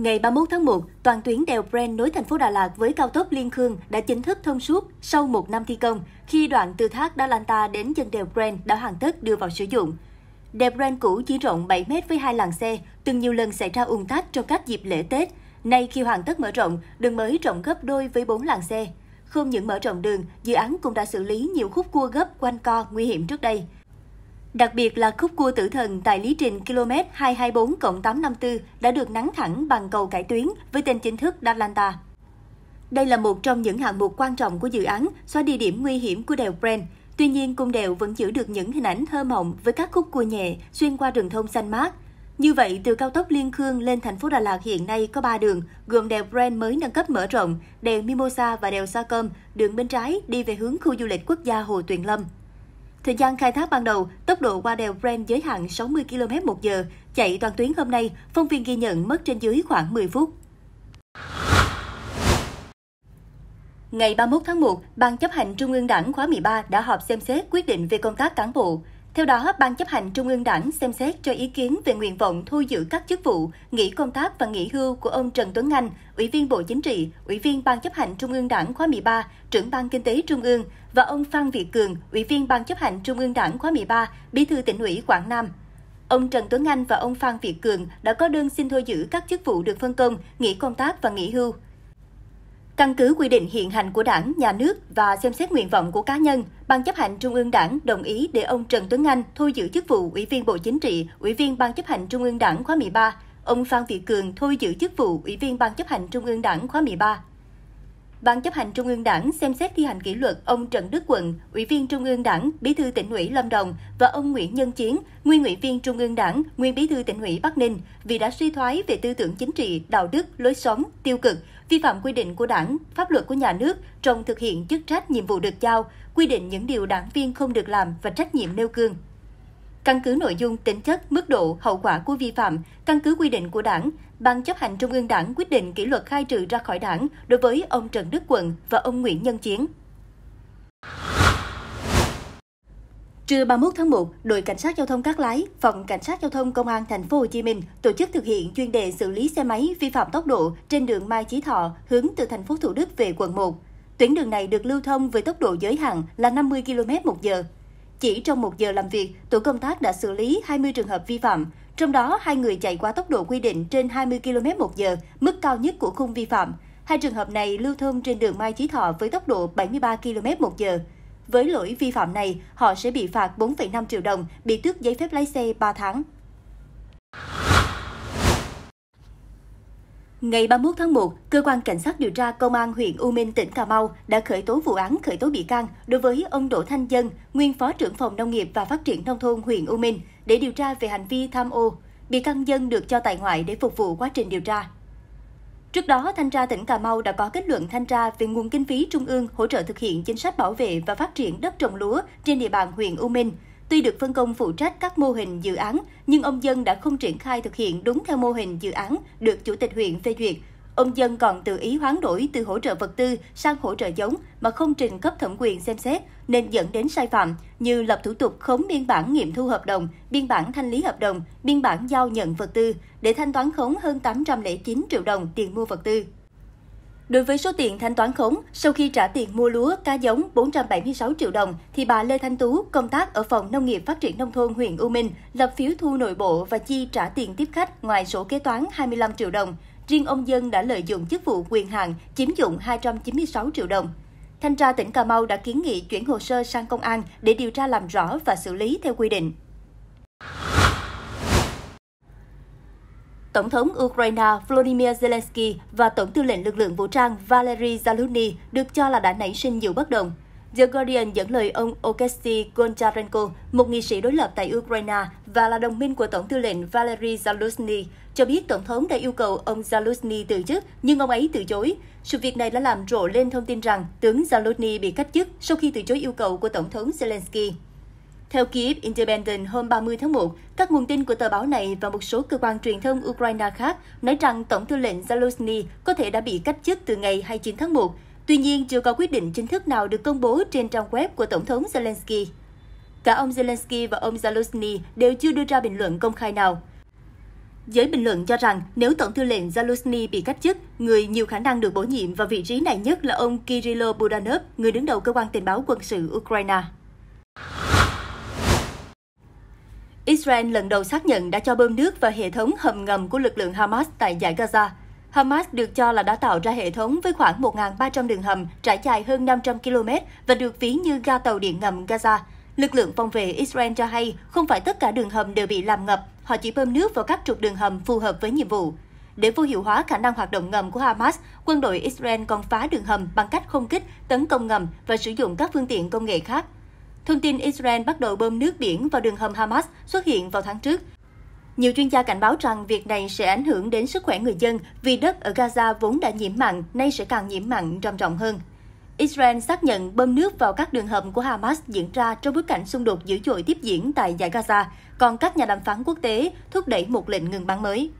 Ngày 31 tháng 1, toàn tuyến đèo Bren nối thành phố Đà Lạt với cao tốc Liên Khương đã chính thức thông suốt sau một năm thi công, khi đoạn từ thác Đa Lan đến chân đèo Bren đã hoàn tất đưa vào sử dụng. Đèo Bren cũ chỉ rộng 7 mét với hai làn xe, từng nhiều lần xảy ra ùn tắc trong các dịp lễ Tết. Nay khi hoàn tất mở rộng, đường mới rộng gấp đôi với 4 làn xe. Không những mở rộng đường, dự án cũng đã xử lý nhiều khúc cua gấp quanh co nguy hiểm trước đây. Đặc biệt là khúc cua tử thần tại lý trình km 224 854 đã được nắn thẳng bằng cầu cải tuyến với tên chính thức Dalanta. Đây là một trong những hạng mục quan trọng của dự án xóa đi điểm nguy hiểm của đèo Brent. Tuy nhiên, cung đèo vẫn giữ được những hình ảnh thơ mộng với các khúc cua nhẹ xuyên qua rừng thông xanh mát. Như vậy, từ cao tốc Liên Khương lên thành phố Đà Lạt hiện nay có 3 đường, gồm đèo Brent mới nâng cấp mở rộng, đèo Mimosa và đèo Sa Cơm, đường bên trái đi về hướng khu du lịch quốc gia Hồ Tuyền Lâm. Thời gian khai thác ban đầu, tốc độ qua đèo Brent giới hạn 60 km một giờ. Chạy toàn tuyến hôm nay, phóng viên ghi nhận mất trên dưới khoảng 10 phút. Ngày 31 tháng 1, Ban chấp hành Trung ương Đảng khóa 13 đã họp xem xét quyết định về công tác cán bộ. Theo đó, Ban chấp hành Trung ương Đảng xem xét cho ý kiến về nguyện vọng thu giữ các chức vụ, nghỉ công tác và nghỉ hưu của ông Trần Tuấn Anh, Ủy viên Bộ Chính trị, Ủy viên Ban chấp hành Trung ương Đảng khóa 13, trưởng Ban Kinh tế Trung ương và ông Phan Việt Cường, Ủy viên Ban chấp hành Trung ương Đảng khóa 13, Bí thư tỉnh ủy Quảng Nam. Ông Trần Tuấn Anh và ông Phan Việt Cường đã có đơn xin thôi giữ các chức vụ được phân công, nghỉ công tác và nghỉ hưu. Căn cứ quy định hiện hành của Đảng, Nhà nước và xem xét nguyện vọng của cá nhân, Ban chấp hành Trung ương Đảng đồng ý để ông Trần Tuấn Anh thôi giữ chức vụ Ủy viên Bộ Chính trị, Ủy viên Ban chấp hành Trung ương Đảng khóa 13, ông Phan Việt Cường thôi giữ chức vụ Ủy viên Ban chấp hành Trung ương Đảng khóa 13. Ban chấp hành Trung ương Đảng xem xét thi hành kỷ luật ông Trần Đức Quận, Ủy viên Trung ương Đảng, Bí thư tỉnh ủy Lâm Đồng và ông Nguyễn Nhân Chiến, nguyên ủy viên Trung ương Đảng, nguyên Bí thư tỉnh ủy Bắc Ninh vì đã suy thoái về tư tưởng chính trị, đạo đức, lối sống tiêu cực, vi phạm quy định của Đảng, pháp luật của nhà nước trong thực hiện chức trách nhiệm vụ được giao, quy định những điều đảng viên không được làm và trách nhiệm nêu gương. Căn cứ nội dung, tính chất, mức độ, hậu quả của vi phạm, căn cứ quy định của Đảng, Ban chấp hành Trung ương Đảng quyết định kỷ luật khai trừ ra khỏi Đảng đối với ông Trần Đức Quận và ông Nguyễn Nhân Chiến. Trưa 31 tháng 1, đội cảnh sát giao thông các Lái, phòng cảnh sát giao thông công an thành phố Hồ Chí Minh tổ chức thực hiện chuyên đề xử lý xe máy vi phạm tốc độ trên đường Mai Chí Thọ hướng từ thành phố Thủ Đức về quận 1. Tuyến đường này được lưu thông với tốc độ giới hạn là 50 km/h. Chỉ trong một giờ làm việc, tổ công tác đã xử lý 20 trường hợp vi phạm, trong đó hai người chạy quá tốc độ quy định trên 20 km/h, mức cao nhất của khung vi phạm. Hai trường hợp này lưu thông trên đường Mai Chí Thọ với tốc độ 73 km/h. Với lỗi vi phạm này, họ sẽ bị phạt 4,5 triệu đồng, bị tước giấy phép lái xe 3 tháng. Ngày 31 tháng 1, Cơ quan Cảnh sát điều tra Công an huyện U Minh, tỉnh Cà Mau đã khởi tố vụ án khởi tố bị can đối với ông Đỗ Thanh Dân, nguyên Phó trưởng phòng Nông nghiệp và Phát triển Nông thôn huyện U Minh để điều tra về hành vi tham ô. Bị can Dân được cho tại ngoại để phục vụ quá trình điều tra. Trước đó, Thanh tra tỉnh Cà Mau đã có kết luận thanh tra về nguồn kinh phí trung ương hỗ trợ thực hiện chính sách bảo vệ và phát triển đất trồng lúa trên địa bàn huyện U Minh. Tuy được phân công phụ trách các mô hình dự án, nhưng ông Dân đã không triển khai thực hiện đúng theo mô hình dự án được Chủ tịch huyện phê duyệt, Ông Dân còn tự ý hoán đổi từ hỗ trợ vật tư sang hỗ trợ giống mà không trình cấp thẩm quyền xem xét nên dẫn đến sai phạm như lập thủ tục khống biên bản nghiệm thu hợp đồng, biên bản thanh lý hợp đồng, biên bản giao nhận vật tư để thanh toán khống hơn 809 triệu đồng tiền mua vật tư. Đối với số tiền thanh toán khống, sau khi trả tiền mua lúa, cá giống 476 triệu đồng, thì bà Lê Thanh Tú, công tác ở Phòng Nông nghiệp Phát triển Nông thôn huyện U Minh, lập phiếu thu nội bộ và chi trả tiền tiếp khách ngoài sổ kế toán 25 triệu đồng riêng ông Dân đã lợi dụng chức vụ quyền hạn chiếm dụng 296 triệu đồng. Thanh tra tỉnh Cà Mau đã kiến nghị chuyển hồ sơ sang công an để điều tra làm rõ và xử lý theo quy định. Tổng thống Ukraine Volodymyr Zelensky và Tổng tư lệnh lực lượng vũ trang Valery zaluzhny được cho là đã nảy sinh nhiều bất đồng. The Guardian dẫn lời ông Okesy Goncharenko, một nghị sĩ đối lập tại Ukraine và là đồng minh của Tổng tư lệnh Valery Zaluzny, cho biết Tổng thống đã yêu cầu ông Zaluzny từ chức, nhưng ông ấy từ chối. Sự việc này đã làm rộ lên thông tin rằng tướng Zaluzny bị cách chức sau khi từ chối yêu cầu của Tổng thống Zelensky. Theo Kiev Independent hôm 30 tháng 1, các nguồn tin của tờ báo này và một số cơ quan truyền thông Ukraine khác nói rằng Tổng tư lệnh Zaluzny có thể đã bị cách chức từ ngày 29 tháng 1, Tuy nhiên, chưa có quyết định chính thức nào được công bố trên trang web của Tổng thống Zelensky. Cả ông Zelensky và ông Zaluzny đều chưa đưa ra bình luận công khai nào. Giới bình luận cho rằng nếu Tổng thư lệnh Zaluzny bị cách chức, người nhiều khả năng được bổ nhiệm vào vị trí này nhất là ông Kirilo Budanov, người đứng đầu cơ quan tình báo quân sự Ukraine. Israel lần đầu xác nhận đã cho bơm nước vào hệ thống hầm ngầm của lực lượng Hamas tại giải Gaza – Hamas được cho là đã tạo ra hệ thống với khoảng 1.300 đường hầm trải dài hơn 500 km và được ví như ga tàu điện ngầm Gaza. Lực lượng phòng vệ Israel cho hay không phải tất cả đường hầm đều bị làm ngập, họ chỉ bơm nước vào các trục đường hầm phù hợp với nhiệm vụ. Để vô hiệu hóa khả năng hoạt động ngầm của Hamas, quân đội Israel còn phá đường hầm bằng cách không kích, tấn công ngầm và sử dụng các phương tiện công nghệ khác. Thông tin Israel bắt đầu bơm nước biển vào đường hầm Hamas xuất hiện vào tháng trước, nhiều chuyên gia cảnh báo rằng việc này sẽ ảnh hưởng đến sức khỏe người dân vì đất ở Gaza vốn đã nhiễm mặn, nay sẽ càng nhiễm mặn trầm trọng hơn. Israel xác nhận bơm nước vào các đường hầm của Hamas diễn ra trong bối cảnh xung đột dữ dội tiếp diễn tại giải Gaza, còn các nhà đàm phán quốc tế thúc đẩy một lệnh ngừng bắn mới.